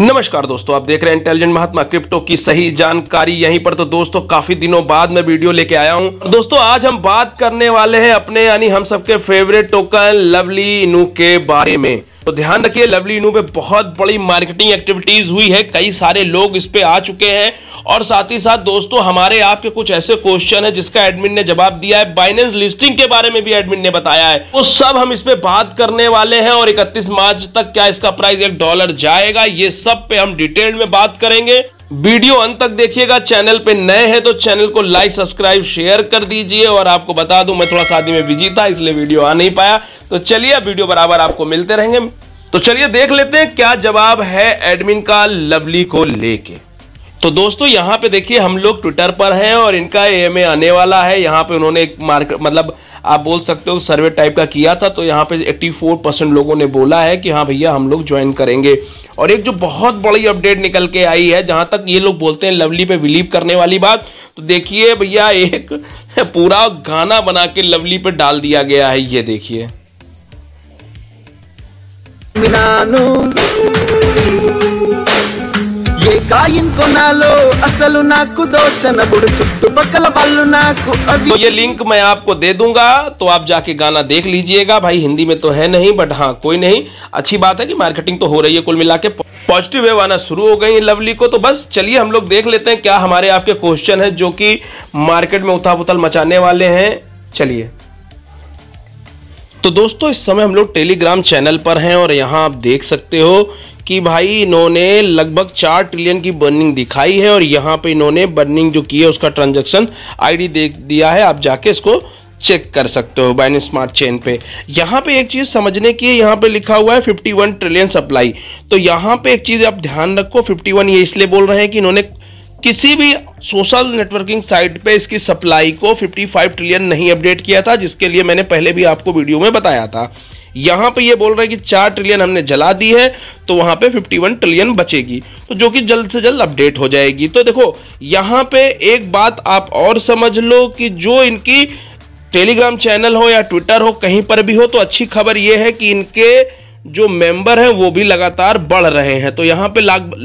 नमस्कार दोस्तों आप देख रहे हैं इंटेलिजेंट महात्मा क्रिप्टो की सही जानकारी यहीं पर तो दोस्तों काफी दिनों बाद मैं वीडियो लेके आया हूं दोस्तों आज हम बात करने वाले हैं अपने यानी हम सबके फेवरेट टोकन लवली इनू के बारे में तो ध्यान रखिए लवली इनू पे बहुत बड़ी मार्केटिंग एक्टिविटीज हुई है कई सारे लोग इस पे आ चुके हैं और साथ ही साथ दोस्तों हमारे आपके कुछ ऐसे क्वेश्चन है जिसका एडमिन ने जवाब दिया है बाइनेंस लिस्टिंग के बारे में भी एडमिन ने बताया है वो तो सब हम इस पे बात करने वाले हैं और इकतीस मार्च तक क्या इसका प्राइस एक डॉलर जाएगा ये सब पे हम डिटेल में बात करेंगे वीडियो अंत तक देखिएगा चैनल पे नए हैं तो चैनल को लाइक सब्सक्राइब शेयर कर दीजिए और आपको बता दूं मैं थोड़ा शादी में बिजी था इसलिए वीडियो आ नहीं पाया तो चलिए अब वीडियो बराबर आपको मिलते रहेंगे तो चलिए देख लेते हैं क्या जवाब है एडमिन का लवली को लेके तो दोस्तों यहाँ पे देखिए हम लोग ट्विटर पर हैं और इनका एम आने वाला है यहाँ पे उन्होंने एक मार्केट मतलब आप बोल सकते हो सर्वे टाइप का किया था तो यहाँ पे 84 परसेंट लोगों ने बोला है कि हाँ भैया हम लोग ज्वाइन करेंगे और एक जो बहुत बड़ी अपडेट निकल के आई है जहां तक ये लोग बोलते हैं लवली पे बिलीव करने वाली बात तो देखिए भैया एक पूरा गाना बना के लवली पे डाल दिया गया है ये देखिए तो ये लिंक मैं आपको दे दूंगा तो आप जाके गाना देख लीजिएगा भाई हिंदी में तो है नहीं बट हाँ कोई नहीं अच्छी बात है कि मार्केटिंग तो हो रही है कुल मिला के पॉजिटिव वेव आना शुरू हो गई है लवली को तो बस चलिए हम लोग देख लेते हैं क्या हमारे आपके क्वेश्चन है जो कि मार्केट में उथल पुथल मचाने वाले हैं चलिए तो दोस्तों इस समय हम लोग टेलीग्राम चैनल पर हैं और यहाँ आप देख सकते हो कि भाई इन्होंने लगभग चार ट्रिलियन की बर्निंग दिखाई है और यहाँ पे इन्होंने बर्निंग जो की है उसका ट्रांजैक्शन आईडी दे दिया है आप जाके इसको चेक कर सकते हो बैन स्मार्ट चेन पे यहाँ पे एक चीज़ समझने की है यहाँ पे लिखा हुआ है 51 ट्रिलियन सप्लाई तो यहाँ पे एक चीज़ आप ध्यान रखो 51 ये इसलिए बोल रहे हैं कि इन्होंने किसी भी सोशल नेटवर्किंग साइट पे इसकी सप्लाई को 55 ट्रिलियन नहीं अपडेट किया था जिसके लिए मैंने पहले भी आपको वीडियो में बताया था यहाँ पे ये बोल रहा है कि चार ट्रिलियन हमने जला दी है तो वहाँ पे 51 ट्रिलियन बचेगी तो जो कि जल्द से जल्द अपडेट हो जाएगी तो देखो यहाँ पे एक बात आप और समझ लो कि जो इनकी टेलीग्राम चैनल हो या ट्विटर हो कहीं पर भी हो तो अच्छी खबर ये है कि इनके जो मेंबर हैं वो भी लगातार बढ़ रहे हैं तो यहाँ पे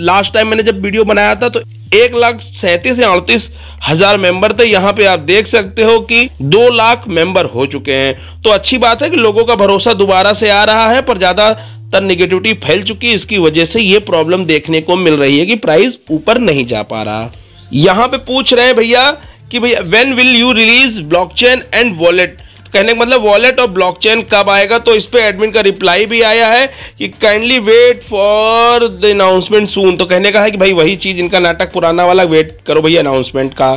लास्ट टाइम मैंने जब वीडियो बनाया था तो एक लाख सैंतीस या अड़तीस हजार मेंबर थे यहाँ पे आप देख सकते हो कि दो लाख मेंबर हो चुके हैं तो अच्छी बात है कि लोगों का भरोसा दोबारा से आ रहा है पर ज्यादा तर निगेटिविटी फैल चुकी है इसकी वजह से ये प्रॉब्लम देखने को मिल रही है कि प्राइस ऊपर नहीं जा पा रहा यहाँ पे पूछ रहे हैं भैया कि भैया when will you release blockchain and wallet कहने का मतलब वॉलेट और ब्लॉकचेन कब आएगा तो इस पर एडमिन का रिप्लाई भी आया है कि kindly wait for the announcement soon तो कहने का है कि भाई वही चीज़ इनका नाटक पुराना वाला वेट करो भाई अनाउंसमेंट का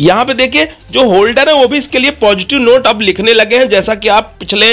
यहाँ पे देखिए जो होल्डर है वो भी इसके लिए पॉजिटिव नोट अब लिखने लगे हैं जैसा कि आप पिछले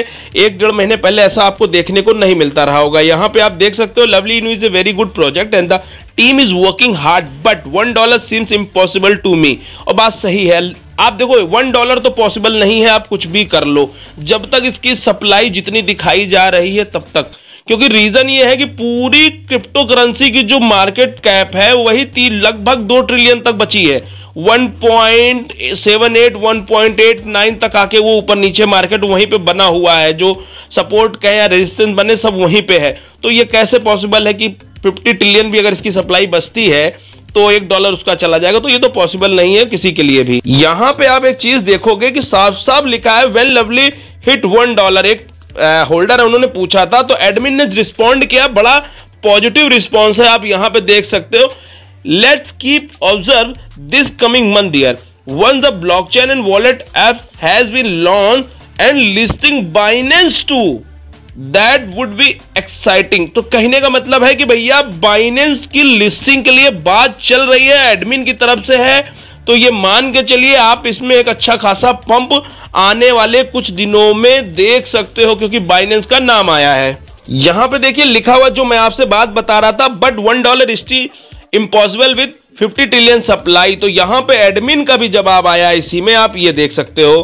एक डेढ़ महीने पहले ऐसा आपको देखने को नहीं मिलता रहा होगा यहाँ पे आप देख सकते हो lovely Inu is a very good project and the team is working hard but one dollar seems impossible to me और बात सही है आप देखो वन डॉलर तो पॉसिबल नहीं है आप कुछ भी कर लो जब तक इसकी सप्लाई जितनी दिखाई जा रही है तब तक क्योंकि रीजन ये है कि पूरी क्रिप्टो करेंसी की जो मार्केट कैप है वही लगभग दो ट्रिलियन तक बची है 1.78 तक आके वो ऊपर नीचे मार्केट वहीं पे बना हुआ है जो सपोर्ट कहें या रेजिस्टेंस बने सब वहीं पे है तो ये कैसे पॉसिबल है कि 50 ट्रिलियन भी अगर इसकी सप्लाई बचती है तो एक डॉलर उसका चला जाएगा तो ये तो पॉसिबल नहीं है किसी के लिए भी यहाँ पे आप एक चीज देखोगे कि साफ साफ लिखा है well lovely hit one dollar एक होल्डर है उन्होंने पूछा था तो एडमिन ने रिस्पॉन्ड किया बड़ा पॉजिटिव रिस्पॉन्स है आप यहाँ पे देख सकते हो Let's keep observe this coming month one Once the blockchain and wallet app has been launched and listing Binance too. That would be exciting तो कहने का मतलब है कि भैया बाइनेंस की लिस्टिंग के लिए बात चल रही है एडमिन की तरफ से है तो ये मान के चलिए आप इसमें एक अच्छा खासा पंप आने वाले कुछ दिनों में देख सकते हो क्योंकि बाइनेंस का नाम आया है यहां पे देखिए लिखा हुआ जो मैं आपसे बात बता रहा था but one dollar still impossible with 50 trillion supply तो यहां पे एडमिन का भी जवाब आया इसी में आप ये देख सकते हो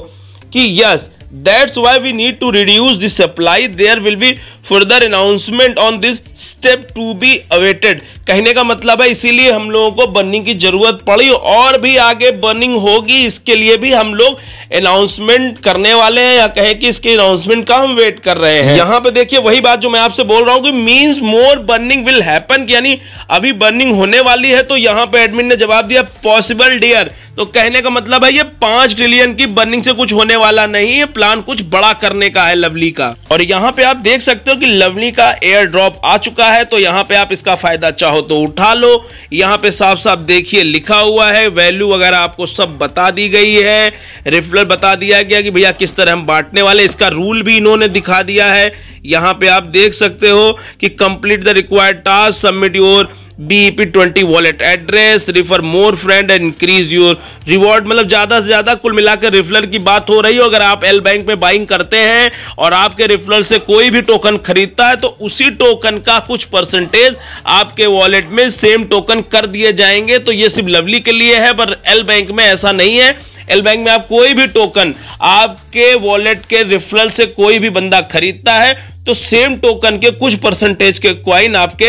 कि yes that's why we need to reduce this supply there will be further announcement on this step to be awaited कहने का मतलब है इसीलिए हम लोगों को बर्निंग की जरूरत पड़ी और भी आगे बर्निंग होगी इसके लिए भी हम लोग अनाउंसमेंट करने वाले हैं या कहें कि इसके अनाउंसमेंट का हम वेट कर रहे हैं यहां पे देखिए वही बात जो मैं आपसे बोल रहा हूं कि means more burning will happen यानी अभी बर्निंग होने वाली है तो यहां पे एडमिन ने जवाब दिया पॉसिबल डियर तो कहने का मतलब है ये पांच ट्रिलियन की बर्निंग से कुछ होने वाला नहीं है प्लान कुछ बड़ा करने का है लवली का और यहाँ पे आप देख सकते हो कि लवली का एयर ड्रॉप आ चुका है तो यहाँ पे आप इसका फायदा चाहो तो उठा लो यहाँ पे साफ साफ देखिए लिखा हुआ है वैल्यू वगैरह आपको सब बता दी गई है रिफलर बता दिया गया कि भैया किस तरह हम बांटने वाले इसका रूल भी इन्होंने दिखा दिया है यहाँ पे आप देख सकते हो कि complete the required task submit your BEP20 wallet address refer more friend and increase your reward मतलब ज़्यादा से ज़्यादा कुल मिलाकर रिफलर की बात हो रही हो अगर आप एल बैंक में बाइंग करते हैं और आपके रिफलर से कोई भी टोकन खरीदता है तो उसी टोकन का कुछ परसेंटेज आपके वॉलेट में सेम टोकन कर दिए जाएंगे तो ये सिर्फ लवली के लिए है पर एल बैंक में ऐसा नहीं है एल बैंक में आप कोई भी टोकन आपके वॉलेट के रिफरल से कोई भी बंदा खरीदता है तो सेम टोकन के कुछ परसेंटेज के क्वाइन आपके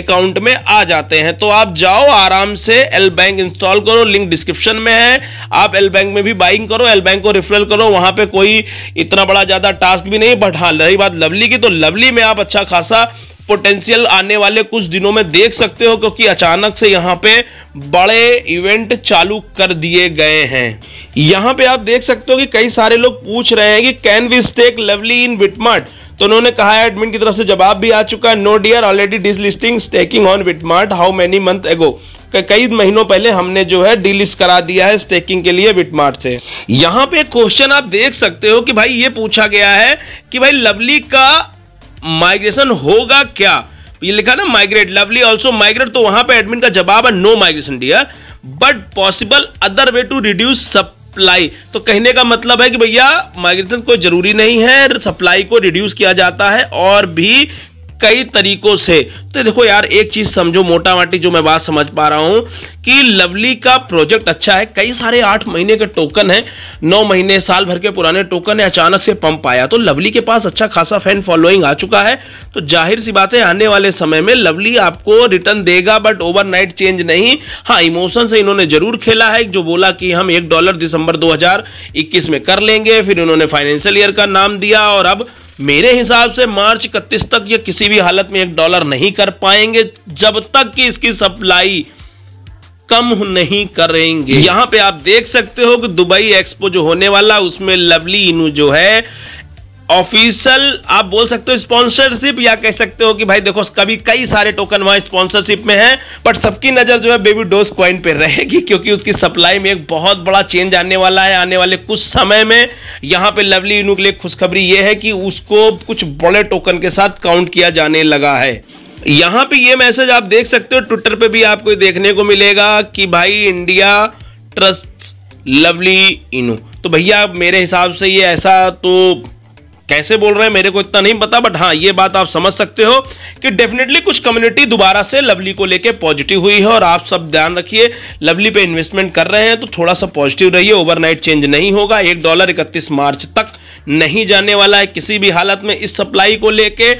अकाउंट में आ जाते हैं तो आप जाओ आराम से एल बैंक इंस्टॉल करो लिंक डिस्क्रिप्शन में है आप एल बैंक में भी बाइंग करो एल बैंक को रेफरल करो वहां पे कोई इतना बड़ा ज़्यादा टास्क भी नहीं बट हाँ रही बात लवली की तो लवली में आप अच्छा खासा पोटेंशियल आने वाले कुछ दिनों में देख सकते हो क्योंकि अचानक से यहाँ पे बड़े इवेंट चालू कर दिए गए हैं यहाँ पे आप देख सकते हो कि कई सारे लोग पूछ रहे हैं कि can we stake lovely in BitMart तो उन्होंने कहा एडमिन की तरफ से जवाब भी आ चुका है no dear already delisting staking on BitMart how many month ago कई महीनों पहले हमने जो है डीलिस्ट करा दिया है स्टेकिंग के लिए विटमार्ट से यहां पे क्वेश्चन आप देख सकते हो कि भाई ये पूछा गया है कि भाई लवली का माइग्रेशन होगा क्या ये लिखा ना माइग्रेट लवली आल्सो माइग्रेट तो वहां पे एडमिन का जवाब है no migration dear but possible other way to reduce सब सप्लाई तो कहने का मतलब है कि भैया माइग्रेशन कोई जरूरी नहीं है सप्लाई को रिड्यूस किया जाता है और भी कई तरीकों से तो देखो यार एक चीज समझो मोटा माटी जो मैं बात समझ पा रहा हूं कि लवली का प्रोजेक्ट अच्छा है कई सारे आठ महीने के टोकन है नौ महीने साल भर के पुराने टोकन है अचानक से पंप आया तो लवली के पास अच्छा खासा फैन फॉलोइंग आ चुका है तो जाहिर सी बात है आने वाले समय में लवली आपको रिटर्न देगा बट ओवरनाइट चेंज नहीं हाँ इमोशन से इन्होंने जरूर खेला है जो बोला कि हम एक डॉलर दिसंबर 2021 में कर लेंगे फिर इन्होंने फाइनेंशियल ईयर का नाम दिया और अब मेरे हिसाब से मार्च इकतीस तक ये किसी भी हालत में एक डॉलर नहीं कर पाएंगे जब तक कि इसकी सप्लाई कम नहीं करेंगे यहां पे आप देख सकते हो कि दुबई एक्सपो जो होने वाला उसमें लवली इनू जो है ऑफिशियल आप बोल सकते हो स्पॉन्सरशिप या कह सकते हो कि भाई देखो कभी कई सारे टोकन वहां स्पॉन्सरशिप में हैं बट सबकी नज़र जो है बेबी डोज क्वाइन पे रहेगी क्योंकि उसकी सप्लाई में एक बहुत बड़ा चेंज आने वाला है आने वाले कुछ समय में यहां पे लवली इनू के लिए खुशखबरी यह है कि उसको कुछ बड़े टोकन के साथ काउंट किया जाने लगा है यहां पर यह मैसेज आप देख सकते हो ट्विटर पर भी आपको देखने को मिलेगा कि भाई इंडिया ट्रस्ट लवली इनू तो भैया मेरे हिसाब से ये ऐसा तो कैसे बोल रहे हैं मेरे को इतना नहीं पता बट हाँ ये बात आप समझ सकते हो कि डेफिनेटली कुछ कम्युनिटी दोबारा से लवली को लेके पॉजिटिव हुई है और आप सब ध्यान रखिए लवली पे इन्वेस्टमेंट कर रहे हैं तो थोड़ा सा पॉजिटिव रहिए ओवरनाइट चेंज नहीं होगा एक डॉलर इकतीस मार्च तक नहीं जाने वाला है किसी भी हालत में इस सप्लाई को लेके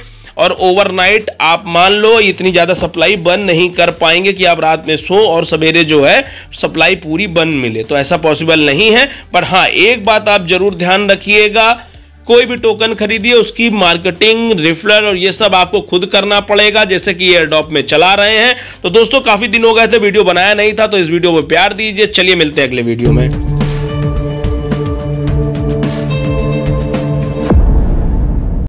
और ओवरनाइट आप मान लो इतनी ज़्यादा सप्लाई बंद नहीं कर पाएंगे कि आप रात में सो और सवेरे जो है सप्लाई पूरी बंद मिले तो ऐसा पॉसिबल नहीं है पर हाँ एक बात आप ज़रूर ध्यान रखिएगा कोई भी टोकन खरीदिए उसकी मार्केटिंग रिफलर और ये सब आपको खुद करना पड़ेगा जैसे कि एयरडॉप में चला रहे हैं तो दोस्तों काफी दिन हो गए थे वीडियो बनाया नहीं था तो इस वीडियो को प्यार दीजिए चलिए मिलते हैं अगले वीडियो में